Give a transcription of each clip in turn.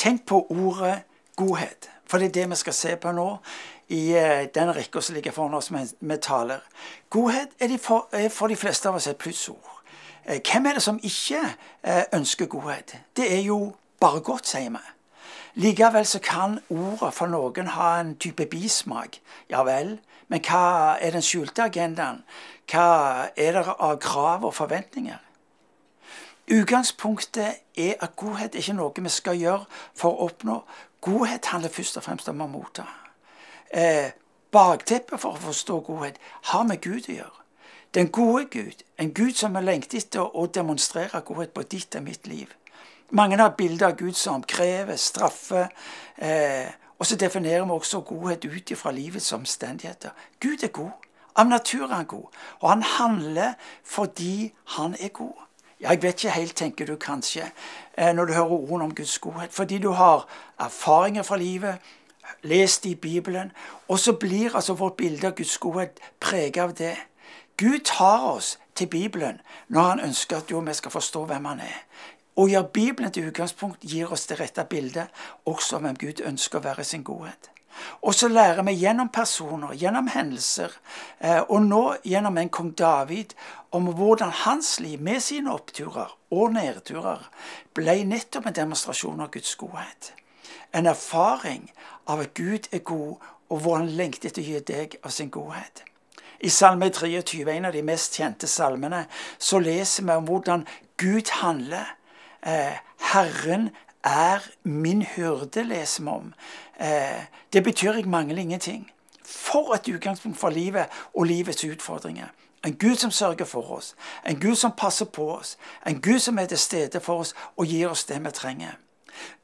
Tenk på ordet godhet, for det er det vi skal se på nå i eh, den rekka som ligger foran oss med, taler. Godhet er, for, er for de fleste av oss et plussord. Eh, hvem er det som ikke eh, ønsker godhet? Det er jo bare godt, sier vi. Likevel så kan ordet for noen ha en type bismak. Ja vel, men hva er den skjulte agendaen? Hva er det av krav og forventninger? Utgangspunktet er at godhet er ikke noe vi skal gjøre for å oppnå. Godhet handler først og fremst om å motta. Eh, Bakteppet for å forstå godhet har med Gud å gjøre. Den gode Gud, en Gud som har lengtet etter å demonstrere godhet på ditt og mitt liv. Mange har bilder av Gud som krever, straffer. Eh, og så definerer vi også godhet ut ifra livets omstendigheter. Gud er god. Av natur er han god. Og han handler fordi han er god. Jeg vet ikke helt, tenker du kanskje, eh, når du hører ordene om Guds godhet. Fordi du har erfaringer fra livet, lest i Bibelen, og så blir altså vårt bilde av Guds godhet preget av det. Gud tar oss til Bibelen når han ønsker at jo, vi skal forstå hvem han er. Å gjøre Bibelen til utgangspunkt gir oss det rette bildet også om hvem Gud ønsker å være sin godhet. Og så lærer vi gjennom personer, gjennom hendelser, eh, og nå gjennom en kong David, om hvordan hans liv, med sine oppturer og nedturer, ble nettopp en demonstrasjon av Guds godhet. En erfaring av at Gud er god, og hvor han lengtet å gi deg av sin godhet. I Salme 23, en av de mest kjente salmene, så leser vi om hvordan Gud handler. Eh, Herren er min hyrde, leser vi om. Eh, det betyr jeg mangler ingenting. For et utgangspunkt for livet og livets utfordringer. En Gud som sørger for oss, en Gud som passer på oss, en Gud som er til stede for oss og gir oss det vi trenger.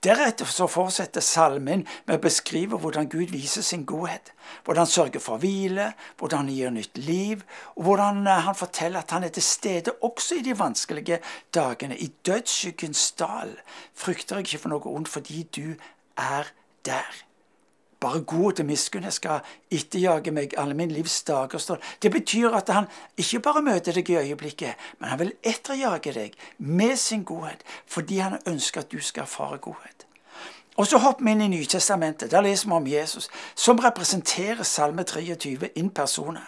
Deretter så fortsetter salmen med å beskrive hvordan Gud viser sin godhet, hvordan han sørger for hvile, hvordan han gir nytt liv, og hvordan eh, han forteller at han er til stede også i de vanskelige dagene. I dødsskyggens dal frykter jeg ikke for noe ondt, fordi du er der bare god og miskunn. Jeg skal etterjage meg alle min livs dager. Står. Det betyr at han ikke bare møter deg i øyeblikket, men han vil etterjage deg med sin godhet, fordi han ønsker at du skal erfare godhet. Og så hopper vi inn i Nytestamentet. Der leser vi om Jesus, som representerer Salme 23 in persona.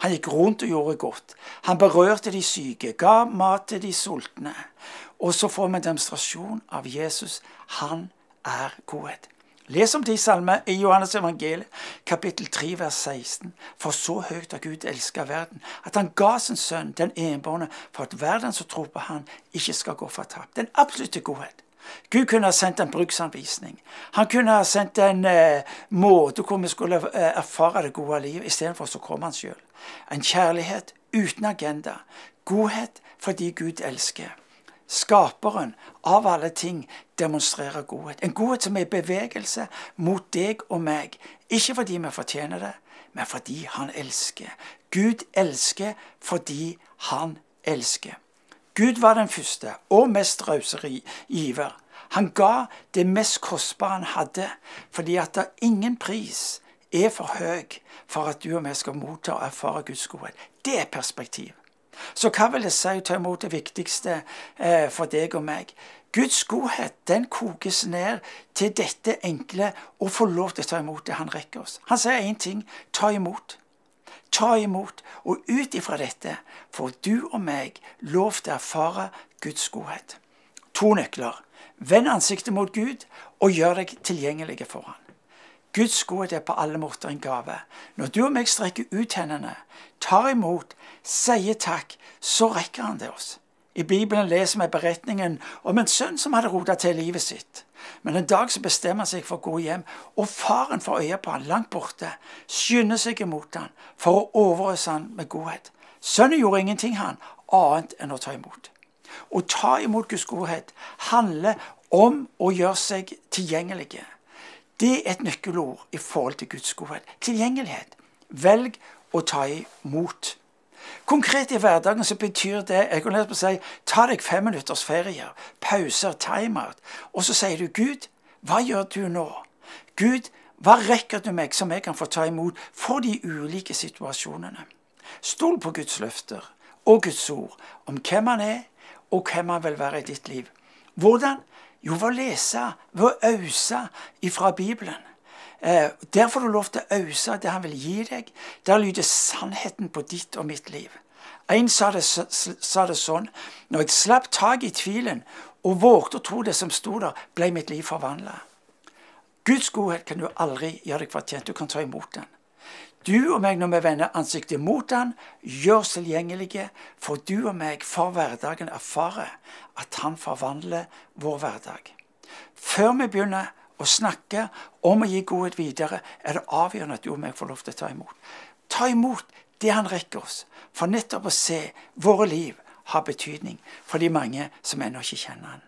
Han gikk rundt og gjorde godt. Han berørte de syke, ga mat til de sultne. Og så får vi en demonstrasjon av Jesus. Han er godhet. Les om de salmer i Johannes evangeliet, kapittel 3, vers 16. For så høyt har Gud elska verden, at han ga sin sønn, den enbårne, for at verden som tror på han, ikke skal gå fortapt. Den absolutte godhet. Gud kunne ha sendt en bruksanvisning. Han kunne ha sendt en eh, måte hvor vi skulle eh, erfare det gode livet. Istedenfor så kom han sjøl. En kjærlighet uten agenda. Godhet fordi Gud elsker skaperen av alle ting, demonstrerer godhet. En godhet som er i bevegelse mot deg og meg. Ikke fordi vi fortjener det, men fordi han elsker. Gud elsker fordi han elsker. Gud var den første og mest rause giver. Han ga det mest kostbare han hadde, fordi at det er ingen pris er for høy for at du og vi skal motta og erfare Guds godhet. Det er perspektiv. Så hva vil det si å ta imot det viktigste eh, for deg og meg? Guds godhet den kokes ned til dette enkle å få lov til å ta imot det han rekker oss. Han sier én ting ta imot. Ta imot, og ut ifra dette får du og meg lov til å erfare Guds godhet. To nøkler. Vend ansiktet mot Gud, og gjør deg tilgjengelig for Han. Guds godhet er på alle måter en gave. Når du og meg strekker ut hendene, tar imot, sier takk, så rekker han det oss. I Bibelen leser vi beretningen om en sønn som hadde rota til livet sitt. Men en dag så bestemmer han seg for å gå hjem, og faren får øye på han langt borte, skynder seg imot han for å overøse han med godhet. Sønnen gjorde ingenting, han, annet enn å ta imot. Å ta imot Guds godhet handler om å gjøre seg tilgjengelige. Det er et nøkkelord i forhold til Guds godhet. Tilgjengelighet. Velg å ta imot. Konkret i hverdagen så betyr det jeg kan lese på å si, ta deg fem minutters ferier, pauser, timer. Og så sier du, Gud, hva gjør du nå? Gud, hva rekker du meg som jeg kan få ta imot for de ulike situasjonene? Stol på Guds løfter og Guds ord om hvem Han er, og hvem Han vil være i ditt liv. Hvordan jo, ved å lese, ved å ause ifra Bibelen. Eh, der får du lov til å ause det han vil gi deg. Der lyder sannheten på ditt og mitt liv. En sa det, sa det sånn Når jeg slapp tak i tvilen og vågte å tro det som sto der, ble mitt liv forvandla. Guds godhet kan du aldri gjøre deg fortjent. Du kan ta imot den. Du og meg, når vi vender ansiktet mot Han, gjør oss tilgjengelige, for du og meg for hverdagen erfarer at Han forvandler vår hverdag. Før vi begynner å snakke om å gi godhet videre, er det avgjørende at du og meg får lov til å ta imot. Ta imot det Han rekker oss, for nettopp å se våre liv har betydning for de mange som ennå ikke kjenner Han.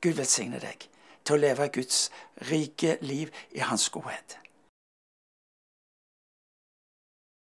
Gud velsigne deg til å leve Guds rike liv i Hans godhet.